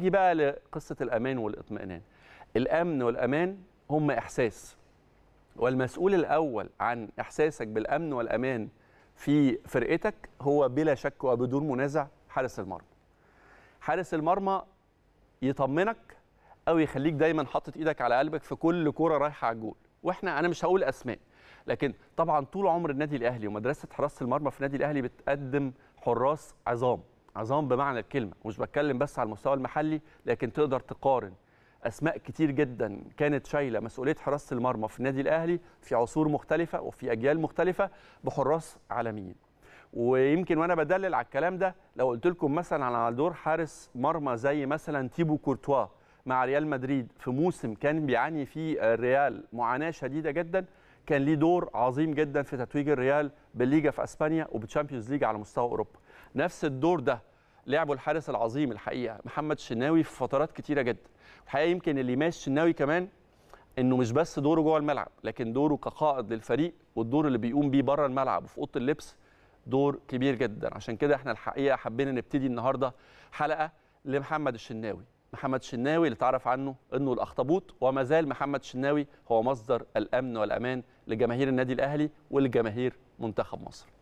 دي بقى لقصه الامان والاطمئنان الامن والامان هم احساس والمسؤول الاول عن احساسك بالامن والامان في فرقتك هو بلا شك وبدون منازع حارس المرمى حارس المرمى يطمنك او يخليك دايما حاطط ايدك على قلبك في كل كوره رايحه على الجول واحنا انا مش هقول اسماء لكن طبعا طول عمر النادي الاهلي ومدرسه حراسه المرمى في النادي الاهلي بتقدم حراس عظام عظام بمعنى الكلمه مش بتكلم بس على المستوى المحلي لكن تقدر تقارن اسماء كتير جدا كانت شايله مسؤوليه حراسه المرمى في النادي الاهلي في عصور مختلفه وفي اجيال مختلفه بحراس عالميين ويمكن وانا بدلل على الكلام ده لو قلت لكم مثلا على دور حارس مرمى زي مثلا تيبو كورتوا مع ريال مدريد في موسم كان بيعاني فيه الريال معاناه شديده جدا كان ليه دور عظيم جدا في تتويج الريال بالليجا في اسبانيا وبالتشامبيونز ليج على مستوى اوروبا نفس الدور ده لعبه الحارس العظيم الحقيقه محمد شناوي في فترات كتيره جدا الحقيقه يمكن اللي يميز شناوي كمان انه مش بس دوره جوه الملعب لكن دوره كقائد للفريق والدور اللي بيقوم بيه بره الملعب وفي اوضه اللبس دور كبير جدا عشان كده احنا الحقيقه حبينا نبتدي النهارده حلقه لمحمد الشناوي محمد شناوي اللي تعرف عنه انه الاخطبوط وما زال محمد شناوي هو مصدر الامن والامان لجماهير النادي الاهلي ولجماهير منتخب مصر